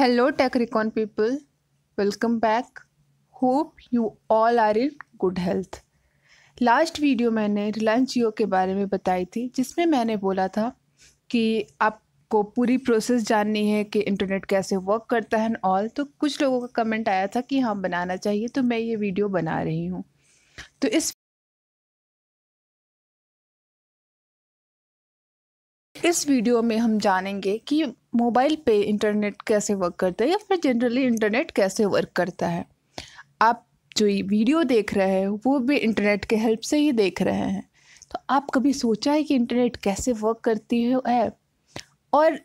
take recon people welcome back hope you all are in good health last video मैंने रिलायंस जियो के बारे में बताई थी जिसमें मैंने बोला था कि आपको पूरी प्रोसेस जाननी है कि इंटरनेट कैसे वर्क करता है एंड ऑल तो कुछ लोगों का कमेंट आया था कि हाँ बनाना चाहिए तो मैं ये वीडियो बना रही हूँ तो इस इस वीडियो में हम जानेंगे कि मोबाइल पे इंटरनेट कैसे वर्क करता है या फिर जनरली इंटरनेट कैसे वर्क करता है आप जो ये वीडियो देख रहे हैं वो भी इंटरनेट के हेल्प से ही देख रहे हैं तो आप कभी सोचा है कि इंटरनेट कैसे वर्क करती है और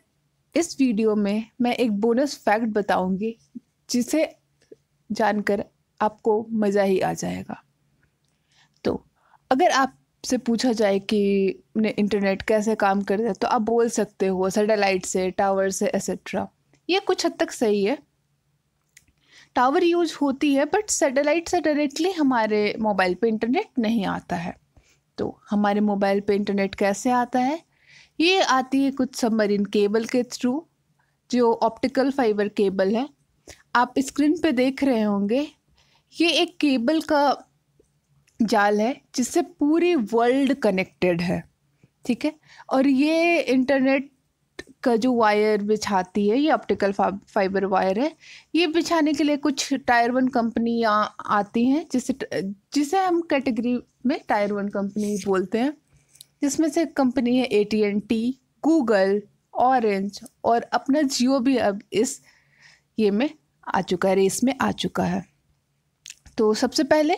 इस वीडियो में मैं एक बोनस फैक्ट बताऊंगी जिसे जानकर आपको मज़ा ही आ जाएगा तो अगर आप से पूछा जाए कि इंटरनेट कैसे काम रहा है तो आप बोल सकते हो सैटेलाइट से टावर से एसेट्रा ये कुछ हद तक सही है टावर यूज होती है बट सैटेलाइट से डायरेक्टली हमारे मोबाइल पे इंटरनेट नहीं आता है तो हमारे मोबाइल पे इंटरनेट कैसे आता है ये आती है कुछ सबमरीन केबल के थ्रू जो ऑप्टिकल फाइबर केबल है आप स्क्रीन पे देख रहे होंगे ये एक केबल का जाल है जिससे पूरी वर्ल्ड कनेक्टेड है ठीक है और ये इंटरनेट का जो वायर बिछाती है ये ऑप्टिकल फाइबर वायर है ये बिछाने के लिए कुछ टायर वन कंपनियाँ आती हैं जिसे जिसे हम कैटेगरी में टायर वन कंपनी बोलते हैं जिसमें से कंपनी है A T and T Google Orange और अपना जियो भी अब इस ये में आ चुका है रेस में आ चुका है तो सबसे पहले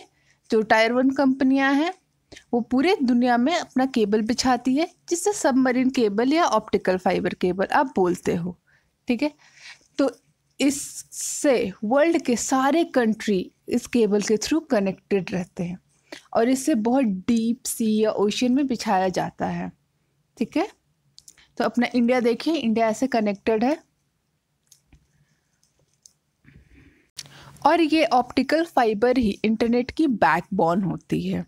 जो टायर वन कंपनियां हैं वो पूरे दुनिया में अपना केबल बिछाती है जिससे सबमरीन केबल या ऑप्टिकल फाइबर केबल आप बोलते हो ठीक है तो इससे वर्ल्ड के सारे कंट्री इस केबल के थ्रू कनेक्टेड रहते हैं और इसे बहुत डीप सी या ओशन में बिछाया जाता है ठीक है तो अपना इंडिया देखिए इंडिया ऐसे कनेक्टेड है और ये ऑप्टिकल फाइबर ही इंटरनेट की बैकबोन होती है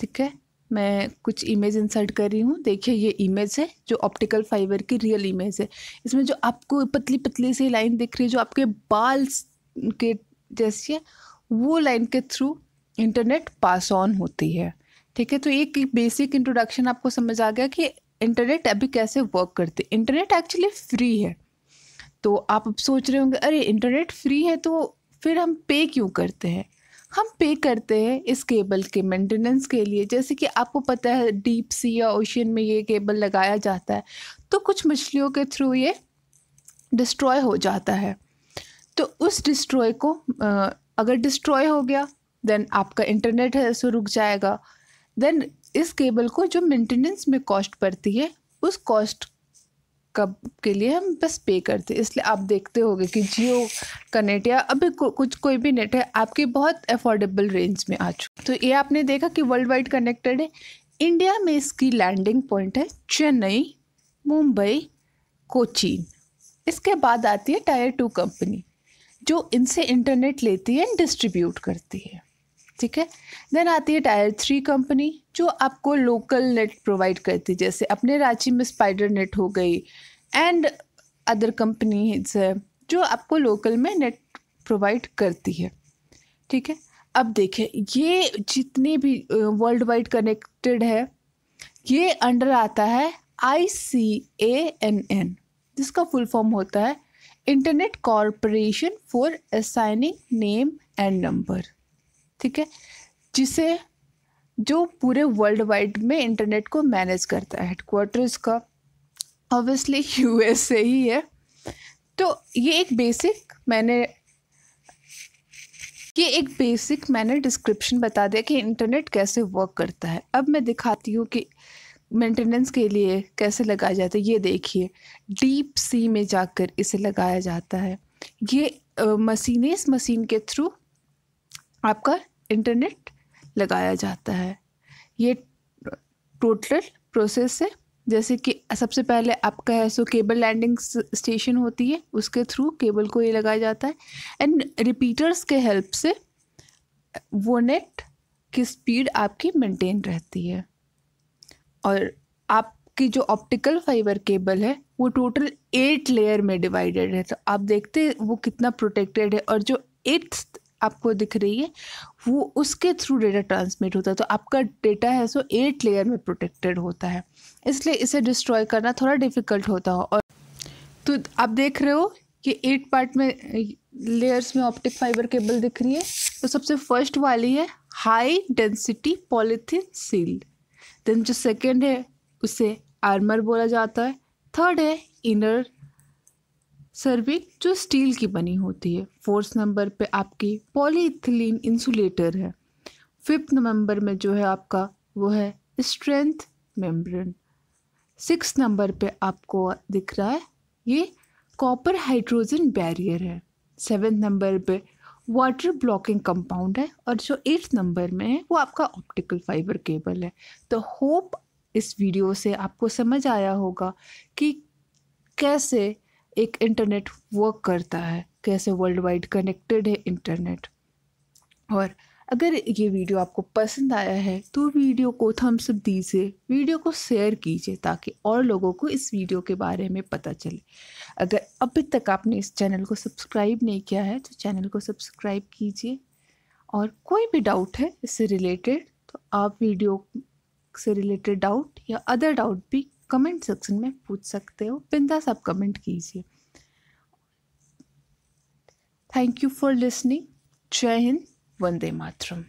ठीक है मैं कुछ इमेज इंसर्ट कर रही हूँ देखिए ये इमेज है जो ऑप्टिकल फाइबर की रियल इमेज है इसमें जो आपको पतली पतली सी लाइन दिख रही है जो आपके बाल के जैसी है वो लाइन के थ्रू इंटरनेट पास ऑन होती है ठीक है तो एक बेसिक इंट्रोडक्शन आपको समझ आ गया कि इंटरनेट अभी कैसे वर्क करते इंटरनेट एक्चुअली फ्री है तो आप अब सोच रहे होंगे अरे इंटरनेट फ्री है तो फिर हम पे क्यों करते हैं हम पे करते हैं इस केबल के मेंटेनेंस के लिए जैसे कि आपको पता है डीप सी या ओशियन में ये केबल लगाया जाता है तो कुछ मछलियों के थ्रू ये डिस्ट्रॉय हो जाता है तो उस डिस्ट्रॉय को अगर डिस्ट्रॉय हो गया देन आपका इंटरनेट है सो रुक जाएगा देन इस केबल को जो मेंटेनेंस में कॉस्ट पड़ती है उस कॉस्ट कब के लिए हम बस पे करते हैं इसलिए आप देखते होंगे कि जियो कनेक्ट या अभी को, कुछ कोई भी नेट है आपकी बहुत अफोर्डेबल रेंज में आ चुकी तो ये आपने देखा कि वर्ल्ड वाइड कनेक्टेड है इंडिया में इसकी लैंडिंग पॉइंट है चेन्नई मुंबई कोचीन इसके बाद आती है टायर टू कंपनी जो इनसे इंटरनेट लेती है एंड डिस्ट्रीब्यूट करती है ठीक है देन आती है टायर थ्री कंपनी जो आपको लोकल नेट प्रोवाइड करती है जैसे अपने रांची में स्पाइडर नेट हो गई एंड अदर कंपनी है जो आपको लोकल में नेट प्रोवाइड करती है ठीक है अब देखें ये जितने भी वर्ल्ड वाइड कनेक्टेड है ये अंडर आता है I C A N N जिसका फुल फॉर्म होता है internet corporation for assigning name and number ठीक है जिसे जो पूरे वर्ल्ड वाइड में इंटरनेट को मैनेज करता है हेडक्वार्टर इसका ऑब्वियसली यूएसए ही है तो ये एक बेसिक मैंने ये एक बेसिक मैंने डिस्क्रिप्शन बता दिया कि इंटरनेट कैसे वर्क करता है अब मैं दिखाती हूँ कि मेंटेनेंस के लिए कैसे लगाया जाता है ये देखिए डीप सी में जाकर इसे लगाया जाता है ये मशीनें इस मशीन के थ्रू आपका इंटरनेट लगाया जाता है ये टोटल प्रोसेस है जैसे कि सबसे पहले आपका है सो केबल लैंडिंग स्टेशन होती है उसके थ्रू केबल को ये लगाया जाता है एंड रिपीटर्स के हेल्प से वो नेट की स्पीड आपकी मेंटेन रहती है और आपकी जो ऑप्टिकल फाइबर केबल है वो टोटल एट लेयर में डिवाइडेड है तो आप देखते हैं वो कितना प्रोटेक्टेड है और जो एट्थ आपको दिख रही है वो उसके थ्रू डेटा ट्रांसमिट होता है तो आपका डेटा है सो एट लेयर में प्रोटेक्टेड होता है इसलिए इसे डिस्ट्रॉय करना थोड़ा डिफ़िकल्ट होता हो और तो आप देख रहे हो कि एट पार्ट में लेयर्स में ऑप्टिक फाइबर केबल दिख रही है तो सबसे फर्स्ट वाली है high density polythene sealed then जो सेकेंड है उसे आर्मर बोला जाता है थर्ड है इनर सर्विंग जो स्टील की बनी होती है फोर्थ नंबर पे आपकी पॉलीथिलीन इंसुलेटर है फिफ्थ नंबर में जो है आपका वो है स्ट्रेंथ मेम्ब्रेन सिक्स नंबर पे आपको दिख रहा है ये कॉपर हाइड्रोजन बैरियर है सेवन्थ नंबर पे वाटर ब्लॉकिंग कंपाउंड है और जो एट्थ नंबर में है वो आपका ऑप्टिकल फाइबर केबल है तो होप इस वीडियो से आपको समझ आया होगा कि कैसे एक इंटरनेट वर्क करता है कैसे वर्ल्ड वाइड कनेक्टेड है इंटरनेट और अगर ये वीडियो आपको पसंद आया है तो वीडियो को थम्स अप दीजिए वीडियो को शेयर कीजिए ताकि और लोगों को इस वीडियो के बारे में पता चले अगर अभी तक आपने इस चैनल को सब्सक्राइब नहीं किया है तो चैनल को सब्सक्राइब कीजिए और कोई भी डाउट है इससे रिलेटेड तो आप वीडियो से रिलेटेड डाउट या अदर डाउट भी कमेंट सेक्शन में पूछ सकते हो बिंदास आप कमेंट कीजिए थैंक यू फॉर लिसनिंग जय हिंद वंदे मातरम